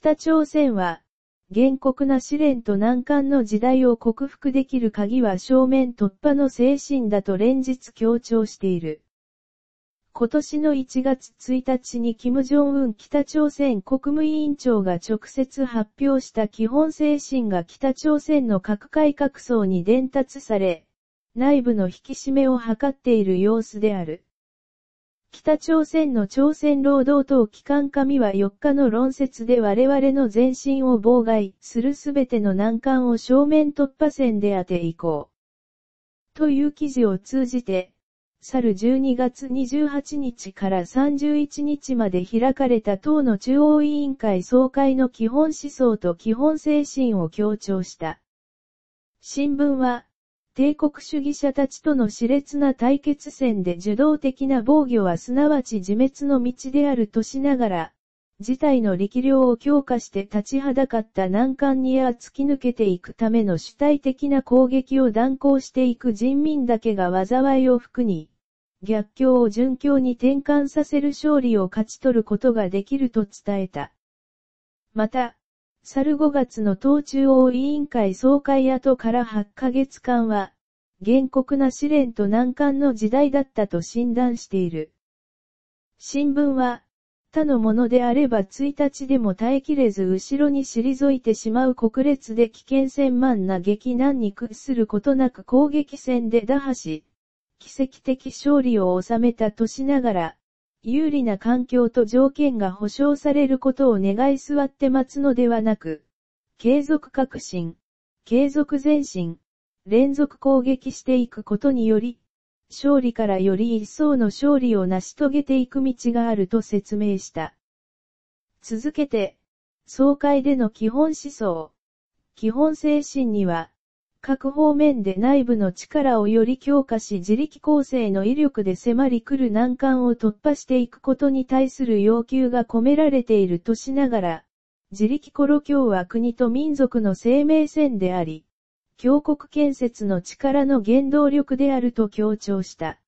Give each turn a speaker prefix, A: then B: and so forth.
A: 北朝鮮は、厳酷な試練と難関の時代を克服できる鍵は正面突破の精神だと連日強調している。今年の1月1日に金正恩北朝鮮国務委員長が直接発表した基本精神が北朝鮮の核改革層に伝達され、内部の引き締めを図っている様子である。北朝鮮の朝鮮労働党機関紙は4日の論説で我々の前進を妨害するすべての難関を正面突破線で当ていこう。という記事を通じて、去る12月28日から31日まで開かれた党の中央委員会総会の基本思想と基本精神を強調した。新聞は、帝国主義者たちとの熾烈な対決戦で受動的な防御はすなわち自滅の道であるとしながら、事態の力量を強化して立ちはだかった難関にや突き抜けていくための主体的な攻撃を断行していく人民だけが災いを含に、逆境を順境に転換させる勝利を勝ち取ることができると伝えた。また、去る5月の党中央委員会総会後から8ヶ月間は、厳酷な試練と難関の時代だったと診断している。新聞は、他のものであれば1日でも耐えきれず後ろに退いてしまう国列で危険千万な激難に屈することなく攻撃戦で打破し、奇跡的勝利を収めたとしながら、有利な環境と条件が保障されることを願い座って待つのではなく、継続革新、継続前進、連続攻撃していくことにより、勝利からより一層の勝利を成し遂げていく道があると説明した。続けて、総会での基本思想、基本精神には、各方面で内部の力をより強化し自力構成の威力で迫り来る難関を突破していくことに対する要求が込められているとしながら、自力コロ共は国と民族の生命線であり、強国建設の力の原動力であると強調した。